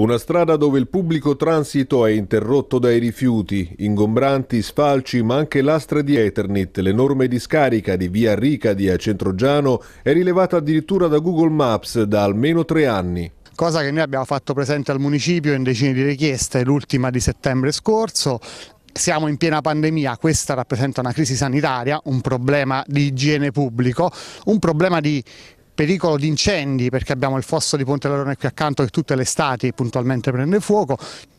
Una strada dove il pubblico transito è interrotto dai rifiuti, ingombranti, sfalci, ma anche lastre di Eternit, l'enorme discarica di via Ricadi a Centrogiano è rilevata addirittura da Google Maps da almeno tre anni cosa che noi abbiamo fatto presente al municipio in decine di richieste, l'ultima di settembre scorso, siamo in piena pandemia, questa rappresenta una crisi sanitaria, un problema di igiene pubblico, un problema di pericolo di incendi perché abbiamo il fosso di Ponte Larone qui accanto che tutte le estati puntualmente prende fuoco,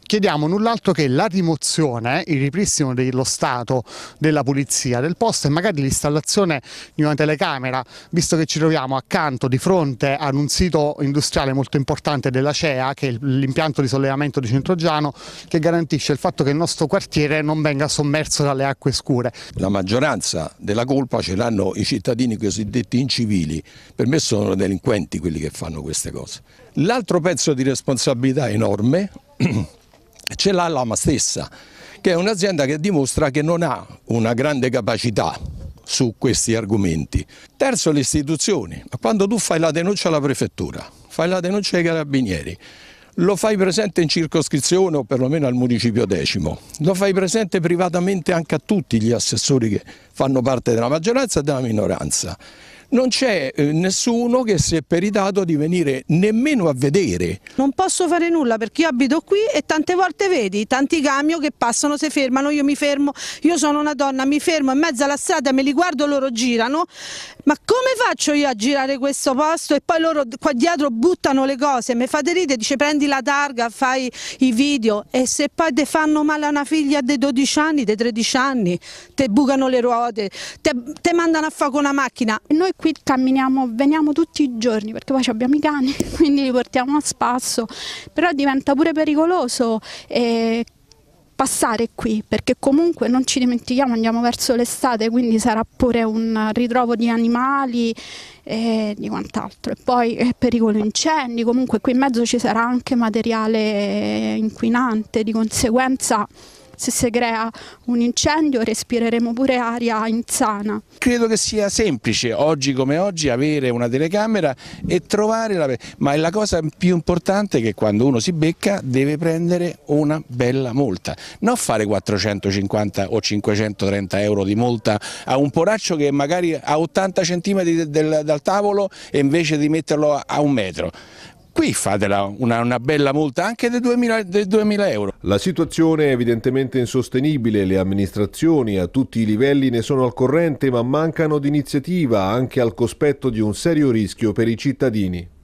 chiediamo null'altro che la rimozione, il ripristino dello Stato, della pulizia del posto e magari l'installazione di una telecamera, visto che ci troviamo accanto, di fronte ad un sito industriale molto importante della CEA, che è l'impianto di sollevamento di Centrogiano, che garantisce il fatto che il nostro quartiere non venga sommerso dalle acque scure. La maggioranza della colpa ce l'hanno i cittadini cosiddetti incivili, per me sono delinquenti quelli che fanno queste cose. L'altro pezzo di responsabilità enorme ce l'ha l'AMA stessa, che è un'azienda che dimostra che non ha una grande capacità su questi argomenti. Terzo le istituzioni, quando tu fai la denuncia alla prefettura, fai la denuncia ai carabinieri, lo fai presente in circoscrizione o perlomeno al municipio decimo, lo fai presente privatamente anche a tutti gli assessori che fanno parte della maggioranza e della minoranza non c'è eh, nessuno che si è peritato di venire nemmeno a vedere. Non posso fare nulla perché io abito qui e tante volte vedi tanti camion che passano, si fermano, io mi fermo, io sono una donna, mi fermo in mezzo alla strada, me li guardo, loro girano, ma come faccio io a girare questo posto e poi loro qua dietro buttano le cose, mi fate ridere, dice prendi la targa, fai i video e se poi ti fanno male a una figlia di 12 anni, di 13 anni, ti bucano le ruote, ti mandano a fare con una macchina. Noi qui camminiamo, veniamo tutti i giorni perché poi abbiamo i cani, quindi li portiamo a spasso, però diventa pure pericoloso eh, passare qui perché comunque non ci dimentichiamo, andiamo verso l'estate, quindi sarà pure un ritrovo di animali e eh, di quant'altro. E poi è pericolo incendi, comunque qui in mezzo ci sarà anche materiale inquinante, di conseguenza se si crea un incendio respireremo pure aria insana. Credo che sia semplice oggi come oggi avere una telecamera e trovare la... ma è la cosa più importante che quando uno si becca deve prendere una bella multa, non fare 450 o 530 euro di multa a un poraccio che magari a 80 centimetri del, dal tavolo e invece di metterlo a un metro qui fate una, una bella multa anche dei 2000, dei 2000 euro. La situazione è evidentemente insostenibile, le amministrazioni a tutti i livelli ne sono al corrente ma mancano di iniziativa anche al cospetto di un serio rischio per i cittadini.